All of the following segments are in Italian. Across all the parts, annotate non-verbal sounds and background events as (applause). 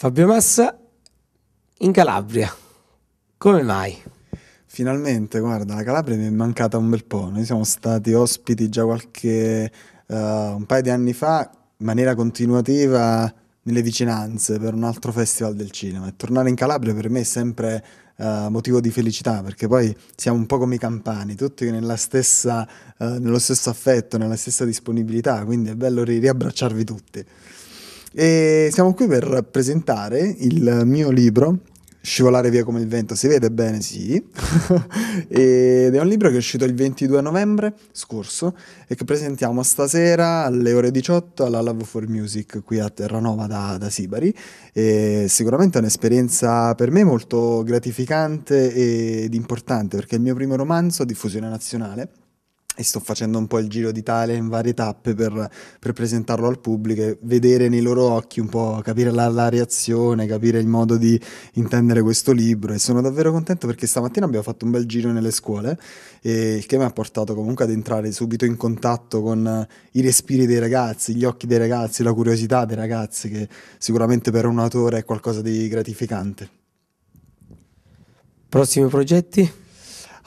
Fabio Massa in Calabria. Come mai? Finalmente, guarda, la Calabria mi è mancata un bel po'. Noi siamo stati ospiti già qualche uh, un paio di anni fa, in maniera continuativa nelle vicinanze per un altro festival del cinema e tornare in Calabria per me è sempre uh, motivo di felicità perché poi siamo un po' come i campani, tutti stessa, uh, nello stesso affetto, nella stessa disponibilità, quindi è bello ri- riabbracciarvi tutti. E siamo qui per presentare il mio libro Scivolare via come il vento, si vede bene, sì. (laughs) Ed è un libro che è uscito il 22 novembre scorso e che presentiamo stasera alle ore 18 alla Love for Music qui a Terranova da, da Sibari. E sicuramente è un'esperienza per me molto gratificante ed importante perché è il mio primo romanzo a diffusione nazionale e sto facendo un po' il giro d'Italia in varie tappe per, per presentarlo al pubblico e vedere nei loro occhi un po', capire la, la, reazione, capire il modo di intendere questo libro e sono davvero contento perché stamattina abbiamo fatto un bel giro nelle scuole e il che mi ha portato comunque ad entrare subito in contatto con i respiri dei ragazzi, gli occhi dei ragazzi, la curiosità dei ragazzi che sicuramente per un autore è qualcosa di gratificante. Prossimi progetti?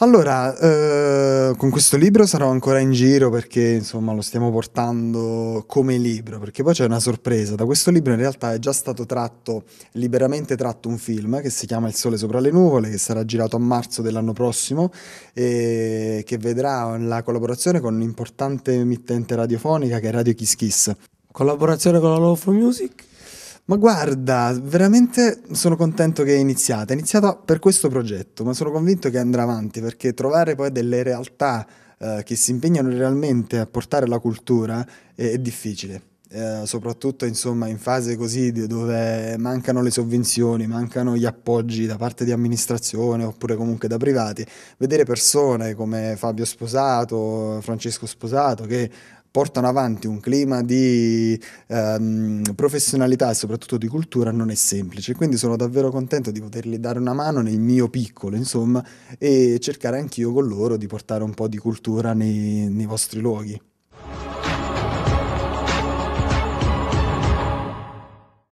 Allora, eh, con questo libro sarò ancora in giro perché insomma lo stiamo portando come libro, perché poi c'è una sorpresa. Da questo libro in realtà è già stato tratto, liberamente tratto un film che si chiama Il sole sopra le nuvole, che sarà girato a marzo dell'anno prossimo e che vedrà la collaborazione con un'importante emittente radiofonica che è Radio Kiss Kiss. Collaborazione con la Love for Music? ma guarda, veramente sono contento che è iniziata, è iniziata per questo progetto, ma sono convinto che andrà avanti perché trovare poi delle realtà eh, che si impegnano realmente a portare la cultura è, è difficile. Eh, soprattutto insomma, in fase così dove mancano le sovvenzioni, mancano gli appoggi da parte di amministrazione oppure comunque da privati, vedere persone come Fabio Sposato, Francesco Sposato che portano avanti un clima di ehm, professionalità e soprattutto di cultura non è semplice, quindi sono davvero contento di potergli dare una mano nel mio piccolo, insomma, e cercare anch'io con loro di portare un po' di cultura nei, nei vostri luoghi.